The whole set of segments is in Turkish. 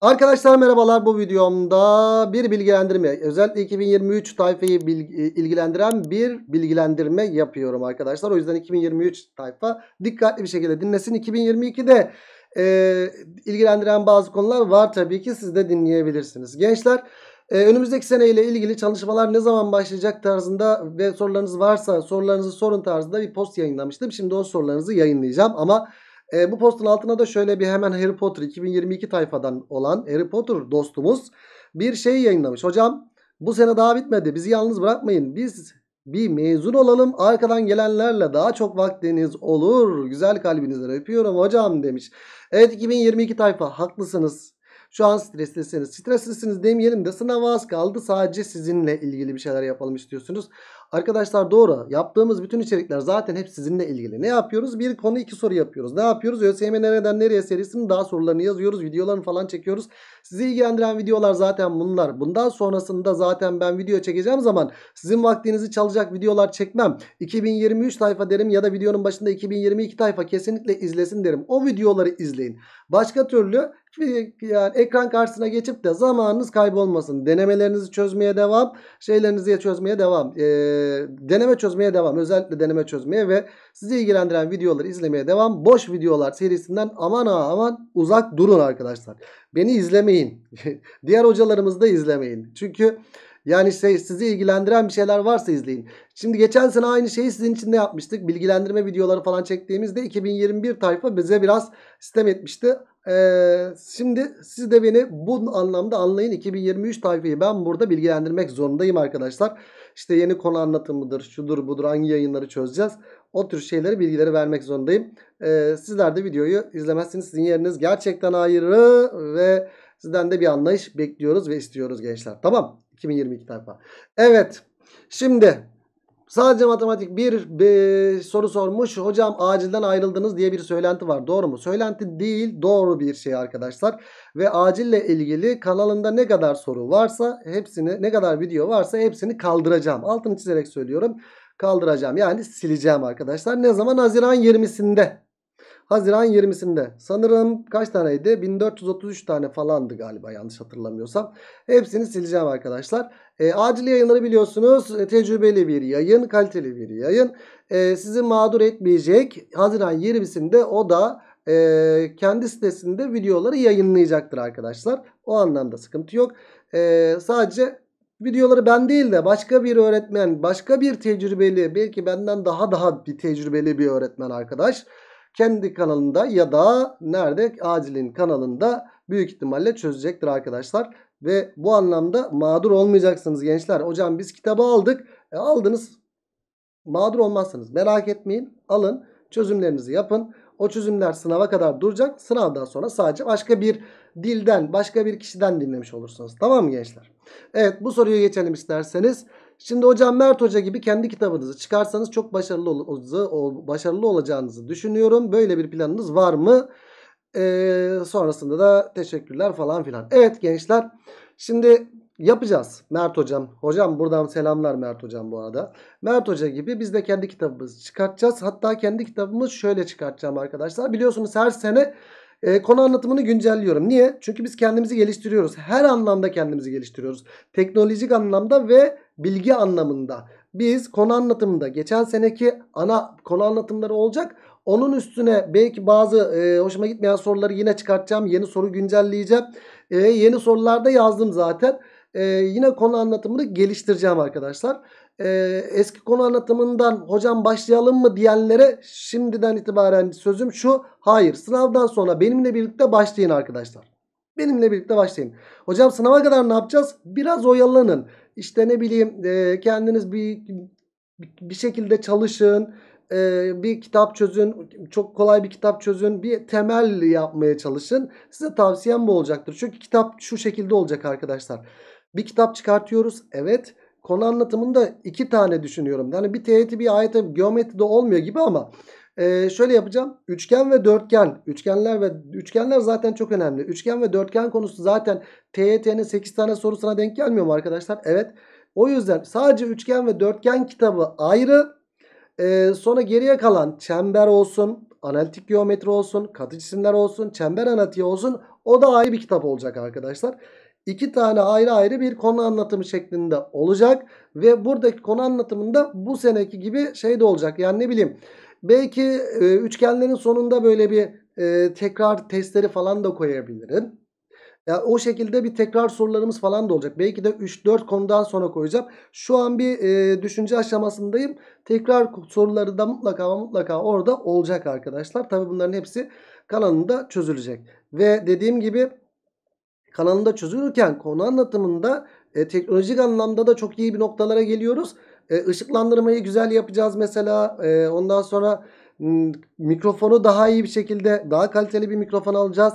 Arkadaşlar merhabalar bu videomda bir bilgilendirme özellikle 2023 tayfayı e, ilgilendiren bir bilgilendirme yapıyorum arkadaşlar. O yüzden 2023 tayfa dikkatli bir şekilde dinlesin. 2022'de e, ilgilendiren bazı konular var tabii ki siz de dinleyebilirsiniz. Gençler e, önümüzdeki seneyle ilgili çalışmalar ne zaman başlayacak tarzında ve sorularınız varsa sorularınızı sorun tarzında bir post yayınlamıştım. Şimdi o sorularınızı yayınlayacağım ama... E, bu postun altına da şöyle bir hemen Harry Potter 2022 tayfadan olan Harry Potter dostumuz bir şey yayınlamış. Hocam bu sene daha bitmedi. Bizi yalnız bırakmayın. Biz bir mezun olalım. Arkadan gelenlerle daha çok vaktiniz olur. Güzel kalbinizden öpüyorum hocam demiş. Evet 2022 tayfa haklısınız. Şu an streslisiniz. Streslisiniz demeyelim de sınava az kaldı. Sadece sizinle ilgili bir şeyler yapalım istiyorsunuz. Arkadaşlar doğru. Yaptığımız bütün içerikler zaten hep sizinle ilgili. Ne yapıyoruz? Bir konu iki soru yapıyoruz. Ne yapıyoruz? ÖSYM nereden nereye serisinin daha sorularını yazıyoruz. Videolarını falan çekiyoruz. Sizi ilgilendiren videolar zaten bunlar. Bundan sonrasında zaten ben video çekeceğim zaman sizin vaktinizi çalacak videolar çekmem. 2023 tayfa derim ya da videonun başında 2022 tayfa kesinlikle izlesin derim. O videoları izleyin. Başka türlü yani ekran karşısına geçip de zamanınız kaybolmasın. Denemelerinizi çözmeye devam. Şeylerinizi çözmeye devam. Eee ee, deneme çözmeye devam. Özellikle deneme çözmeye ve sizi ilgilendiren videoları izlemeye devam. Boş videolar serisinden aman ha aman uzak durun arkadaşlar. Beni izlemeyin. Diğer hocalarımızı da izlemeyin. Çünkü yani şey, sizi ilgilendiren bir şeyler varsa izleyin. Şimdi geçen sene aynı şeyi sizin için de yapmıştık. Bilgilendirme videoları falan çektiğimizde 2021 tayfa bize biraz sistem etmişti. Ee, şimdi siz de beni bu anlamda anlayın. 2023 tayfayı ben burada bilgilendirmek zorundayım arkadaşlar. İşte yeni konu anlatımıdır, şudur budur hangi yayınları çözeceğiz. O tür şeyleri bilgileri vermek zorundayım. Ee, sizler de videoyu izlemezsiniz. Sizin yeriniz gerçekten ayrı ve sizden de bir anlayış bekliyoruz ve istiyoruz gençler. Tamam 2022 tayfa. Evet şimdi Sadece matematik bir, bir soru sormuş. Hocam acilden ayrıldınız diye bir söylenti var. Doğru mu? Söylenti değil doğru bir şey arkadaşlar. Ve acille ilgili kanalında ne kadar soru varsa hepsini ne kadar video varsa hepsini kaldıracağım. Altını çizerek söylüyorum. Kaldıracağım yani sileceğim arkadaşlar. Ne zaman? Haziran 20'sinde Haziran 20'sinde sanırım kaç taneydi? 1433 tane falandı galiba yanlış hatırlamıyorsam. Hepsini sileceğim arkadaşlar. E, acil yayınları biliyorsunuz e, tecrübeli bir yayın, kaliteli bir yayın. E, sizi mağdur etmeyecek. Haziran 20'sinde o da e, kendi sitesinde videoları yayınlayacaktır arkadaşlar. O anlamda sıkıntı yok. E, sadece videoları ben değil de başka bir öğretmen, başka bir tecrübeli, belki benden daha daha bir tecrübeli bir öğretmen arkadaş kendi kanalında ya da nerede acilin kanalında büyük ihtimalle çözecektir arkadaşlar. Ve bu anlamda mağdur olmayacaksınız gençler. Hocam biz kitabı aldık. E, aldınız. Mağdur olmazsınız. Merak etmeyin. Alın. Çözümlerinizi yapın. O çözümler sınava kadar duracak. Sınavdan sonra sadece başka bir dilden, başka bir kişiden dinlemiş olursunuz. Tamam mı gençler? Evet bu soruya geçelim isterseniz. Şimdi hocam Mert Hoca gibi kendi kitabınızı çıkarsanız çok başarılı, ol başarılı olacağınızı düşünüyorum. Böyle bir planınız var mı? Ee, sonrasında da teşekkürler falan filan. Evet gençler şimdi yapacağız Mert Hocam. Hocam buradan selamlar Mert Hocam bu arada. Mert Hoca gibi biz de kendi kitabımızı çıkartacağız. Hatta kendi kitabımız şöyle çıkartacağım arkadaşlar. Biliyorsunuz her sene e, konu anlatımını güncelliyorum. Niye? Çünkü biz kendimizi geliştiriyoruz. Her anlamda kendimizi geliştiriyoruz. Teknolojik anlamda ve bilgi anlamında. Biz konu anlatımında geçen seneki ana konu anlatımları olacak. Onun üstüne belki bazı e, hoşuma gitmeyen soruları yine çıkartacağım. Yeni soru güncelleyeceğim. E, yeni sorularda yazdım zaten. E, yine konu anlatımını geliştireceğim arkadaşlar e, eski konu anlatımından hocam başlayalım mı diyenlere şimdiden itibaren sözüm şu. Hayır sınavdan sonra benimle birlikte başlayın arkadaşlar. Benimle birlikte başlayın. Hocam sınava kadar ne yapacağız? Biraz oyalanın. İşte ne bileyim e, kendiniz bir bir şekilde çalışın. E, bir kitap çözün. Çok kolay bir kitap çözün. Bir temel yapmaya çalışın. Size tavsiyem bu olacaktır. Çünkü kitap şu şekilde olacak arkadaşlar. Bir kitap çıkartıyoruz. Evet konu anlatımında iki tane düşünüyorum. Yani bir teğeti bir ayet geometri de olmuyor gibi ama e, şöyle yapacağım. Üçgen ve dörtgen. Üçgenler ve üçgenler zaten çok önemli. Üçgen ve dörtgen konusu zaten TYT'nin 8 tane sorusuna denk gelmiyor mu arkadaşlar? Evet. O yüzden sadece üçgen ve dörtgen kitabı ayrı. E, sonra geriye kalan çember olsun, analitik geometri olsun, katı cisimler olsun, çember analitiği olsun. O da ayrı bir kitap olacak arkadaşlar iki tane ayrı ayrı bir konu anlatımı şeklinde olacak. Ve buradaki konu anlatımında bu seneki gibi şey de olacak. Yani ne bileyim belki e, üçgenlerin sonunda böyle bir e, tekrar testleri falan da koyabilirim. Yani o şekilde bir tekrar sorularımız falan da olacak. Belki de 3-4 konudan sonra koyacağım. Şu an bir e, düşünce aşamasındayım. Tekrar soruları da mutlaka mutlaka orada olacak arkadaşlar. Tabi bunların hepsi kanalında çözülecek. Ve dediğim gibi kanalında çözülürken konu anlatımında e, teknolojik anlamda da çok iyi bir noktalara geliyoruz. E, ışıklandırmayı güzel yapacağız mesela. E, ondan sonra mikrofonu daha iyi bir şekilde daha kaliteli bir mikrofon alacağız.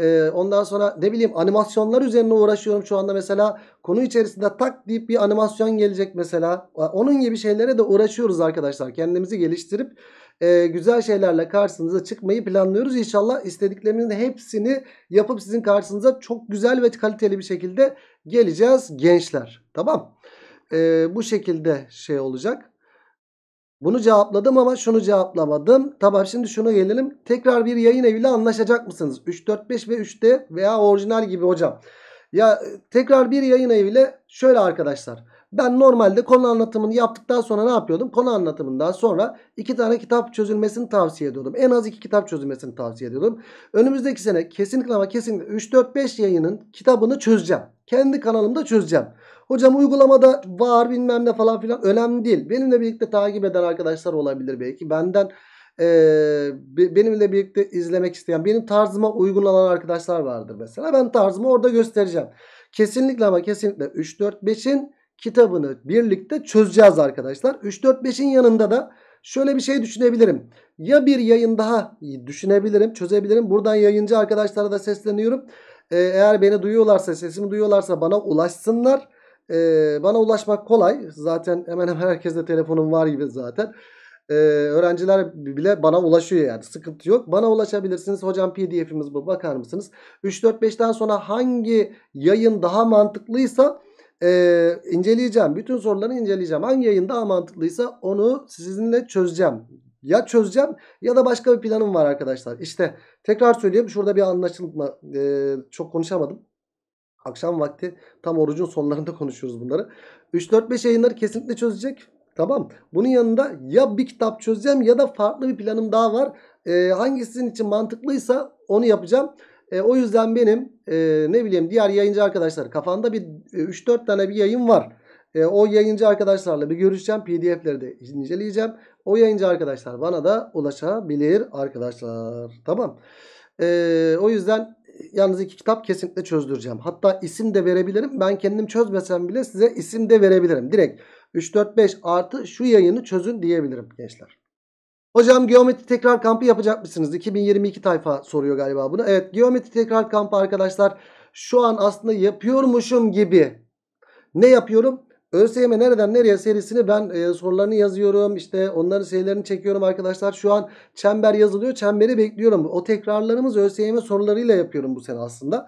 Ee, ondan sonra ne bileyim animasyonlar üzerine uğraşıyorum şu anda mesela. Konu içerisinde tak deyip bir animasyon gelecek mesela. Onun gibi şeylere de uğraşıyoruz arkadaşlar. Kendimizi geliştirip e, güzel şeylerle karşınıza çıkmayı planlıyoruz. İnşallah istediklerimizin hepsini yapıp sizin karşınıza çok güzel ve kaliteli bir şekilde geleceğiz gençler. Tamam. E, bu şekilde şey olacak. Bunu cevapladım ama şunu cevaplamadım. Tamam şimdi şuna gelelim. Tekrar bir yayın eviyle anlaşacak mısınız? 3, 4, 5 ve 3'te veya orijinal gibi hocam. Ya tekrar bir yayın eviyle şöyle arkadaşlar. Ben normalde konu anlatımını yaptıktan sonra ne yapıyordum? Konu anlatımından sonra iki tane kitap çözülmesini tavsiye ediyordum. En az iki kitap çözülmesini tavsiye ediyordum. Önümüzdeki sene kesinlikle ama kesinlikle 3-4-5 yayının kitabını çözeceğim. Kendi kanalımda çözeceğim. Hocam uygulamada var bilmem ne falan filan önemli değil. Benimle birlikte takip eden arkadaşlar olabilir belki. Benden e, benimle birlikte izlemek isteyen benim tarzıma uygun olan arkadaşlar vardır mesela. Ben tarzımı orada göstereceğim. Kesinlikle ama kesinlikle 3-4-5'in kitabını birlikte çözeceğiz arkadaşlar. 3-4-5'in yanında da şöyle bir şey düşünebilirim. Ya bir yayın daha düşünebilirim, çözebilirim. Buradan yayıncı arkadaşlara da sesleniyorum. Ee, eğer beni duyuyorlarsa, sesimi duyuyorlarsa bana ulaşsınlar. Ee, bana ulaşmak kolay. Zaten hemen hemen herkeste telefonum var gibi zaten. Ee, öğrenciler bile bana ulaşıyor yani. Sıkıntı yok. Bana ulaşabilirsiniz. Hocam pdf'imiz bu. Bakar mısınız? 3-4-5'ten sonra hangi yayın daha mantıklıysa e, inceleyeceğim. Bütün soruları inceleyeceğim. Hangi yayın daha mantıklıysa onu sizinle çözeceğim. Ya çözeceğim ya da başka bir planım var arkadaşlar. İşte tekrar söyleyeyim. Şurada bir anlaşılma e, çok konuşamadım. Akşam vakti tam orucun sonlarında konuşuyoruz bunları. 3-4-5 yayınları kesinlikle çözecek. Tamam. Bunun yanında ya bir kitap çözeceğim ya da farklı bir planım daha var. Ee, hangisinin için mantıklıysa onu yapacağım. E, o yüzden benim e, ne bileyim diğer yayıncı arkadaşlar kafanda bir e, 3-4 tane bir yayın var. E, o yayıncı arkadaşlarla bir görüşeceğim. PDF'leri de inceleyeceğim. O yayıncı arkadaşlar bana da ulaşabilir arkadaşlar. Tamam. E, o yüzden yalnız iki kitap kesinlikle çözdüreceğim. Hatta isim de verebilirim. Ben kendim çözmesem bile size isim de verebilirim. Direkt 3-4-5 artı şu yayını çözün diyebilirim gençler. Hocam geometri tekrar kampı yapacak mısınız? 2022 tayfa soruyor galiba bunu. Evet geometri tekrar kampı arkadaşlar şu an aslında yapıyormuşum gibi. Ne yapıyorum? ÖSYM nereden nereye serisini ben e, sorularını yazıyorum. İşte onların serilerini çekiyorum arkadaşlar. Şu an çember yazılıyor. Çemberi bekliyorum. O tekrarlarımız ÖSYM sorularıyla yapıyorum bu sene aslında.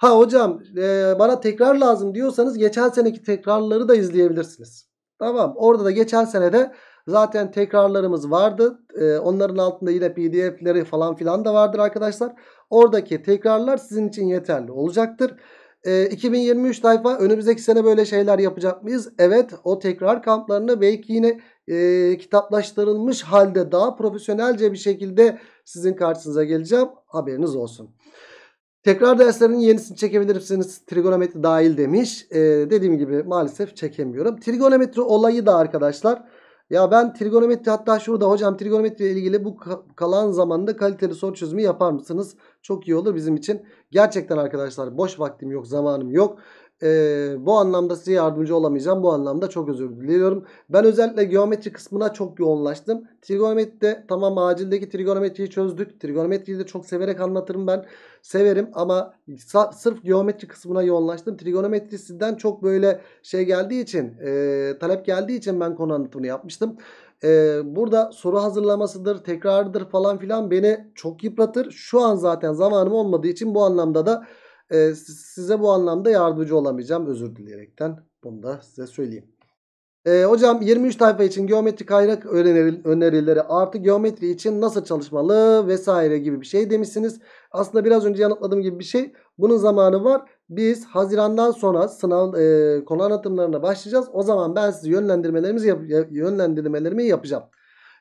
Ha hocam e, bana tekrar lazım diyorsanız geçen seneki tekrarları da izleyebilirsiniz. Tamam orada da geçen senede Zaten tekrarlarımız vardı. E, onların altında yine pdf'leri falan filan da vardır arkadaşlar. Oradaki tekrarlar sizin için yeterli olacaktır. E, ee, 2023 tayfa önümüzdeki sene böyle şeyler yapacak mıyız? Evet o tekrar kamplarını belki yine e, kitaplaştırılmış halde daha profesyonelce bir şekilde sizin karşınıza geleceğim. Haberiniz olsun. Tekrar derslerinin yenisini çekebilirsiniz. Trigonometri dahil demiş. Ee, dediğim gibi maalesef çekemiyorum. Trigonometri olayı da arkadaşlar ya ben trigonometri hatta şurada hocam trigonometri ile ilgili bu kalan zamanda kaliteli soru çözümü yapar mısınız? Çok iyi olur bizim için. Gerçekten arkadaşlar boş vaktim yok zamanım yok. E, bu anlamda size yardımcı olamayacağım. Bu anlamda çok özür diliyorum. Ben özellikle geometri kısmına çok yoğunlaştım. Trigonometride tamam acildeki trigonometriyi çözdük. Trigonometriyi de çok severek anlatırım ben. Severim ama sırf geometri kısmına yoğunlaştım. Trigonometri sizden çok böyle şey geldiği için e, talep geldiği için ben konu anlatımını yapmıştım ee, burada soru hazırlamasıdır, tekrardır falan filan beni çok yıpratır. Şu an zaten zamanım olmadığı için bu anlamda da e, size bu anlamda yardımcı olamayacağım. Özür dileyerekten bunu da size söyleyeyim. E, hocam 23 sayfa için geometri kaynak önerileri artı geometri için nasıl çalışmalı vesaire gibi bir şey demişsiniz. Aslında biraz önce yanıtladığım gibi bir şey. Bunun zamanı var. Biz Haziran'dan sonra sınav e, konu anlatımlarına başlayacağız. O zaman ben size yönlendirmelerimizi yap, yönlendirmelerimi yapacağım.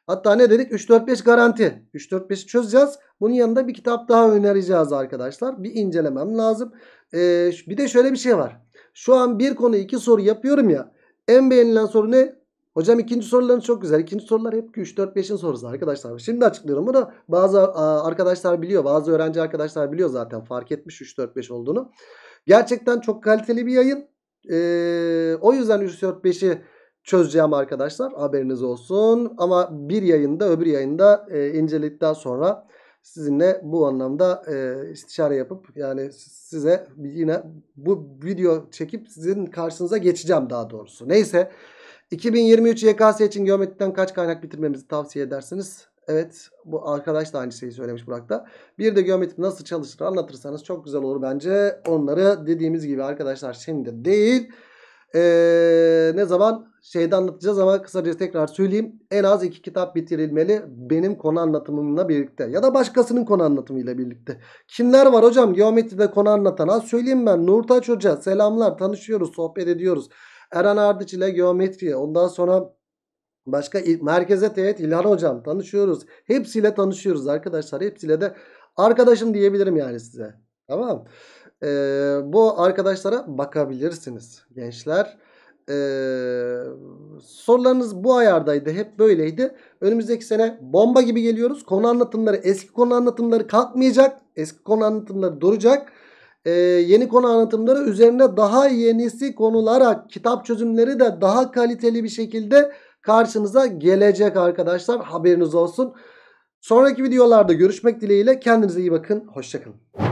Hatta ne dedik? 3-4-5 garanti. 3-4-5'i çözeceğiz. Bunun yanında bir kitap daha önereceğiz arkadaşlar. Bir incelemem lazım. Ee, bir de şöyle bir şey var. Şu an bir konu iki soru yapıyorum ya. En beğenilen soru ne? Hocam ikinci soruların çok güzel. İkinci sorular hep 3-4-5'in sorusu arkadaşlar. Şimdi açıklıyorum bunu. Bazı arkadaşlar biliyor. Bazı öğrenci arkadaşlar biliyor zaten. Fark etmiş 3-4-5 olduğunu. Gerçekten çok kaliteli bir yayın. Ee, o yüzden 3-4-5'i çözeceğim arkadaşlar. Haberiniz olsun. Ama bir yayında öbür yayında e, inceledikten sonra sizinle bu anlamda e, istişare yapıp yani size yine bu video çekip sizin karşınıza geçeceğim daha doğrusu. Neyse 2023 YKS için geometriden kaç kaynak bitirmemizi tavsiye edersiniz? Evet bu arkadaş da aynı şeyi söylemiş Burak'ta. Bir de geometri nasıl çalışır anlatırsanız çok güzel olur bence. Onları dediğimiz gibi arkadaşlar şimdi değil ee, ne zaman şeyde anlatacağız ama kısaca tekrar söyleyeyim. En az iki kitap bitirilmeli benim konu anlatımımla birlikte ya da başkasının konu anlatımıyla birlikte. Kimler var hocam geometride konu anlatan? ha söyleyeyim ben Nurtaç Hoca selamlar tanışıyoruz sohbet ediyoruz. Eren Ardıç ile geometriye ondan sonra başka merkeze teyit İlhan Hocam tanışıyoruz. Hepsiyle tanışıyoruz arkadaşlar hepsiyle de arkadaşım diyebilirim yani size. Tamam e, bu arkadaşlara bakabilirsiniz gençler. E, sorularınız bu ayardaydı. Hep böyleydi. Önümüzdeki sene bomba gibi geliyoruz. Konu anlatımları eski konu anlatımları kalkmayacak. Eski konu anlatımları duracak. Ee, yeni konu anlatımları üzerine daha yenisi konulara kitap çözümleri de daha kaliteli bir şekilde karşınıza gelecek arkadaşlar. Haberiniz olsun. Sonraki videolarda görüşmek dileğiyle kendinize iyi bakın. Hoşçakalın.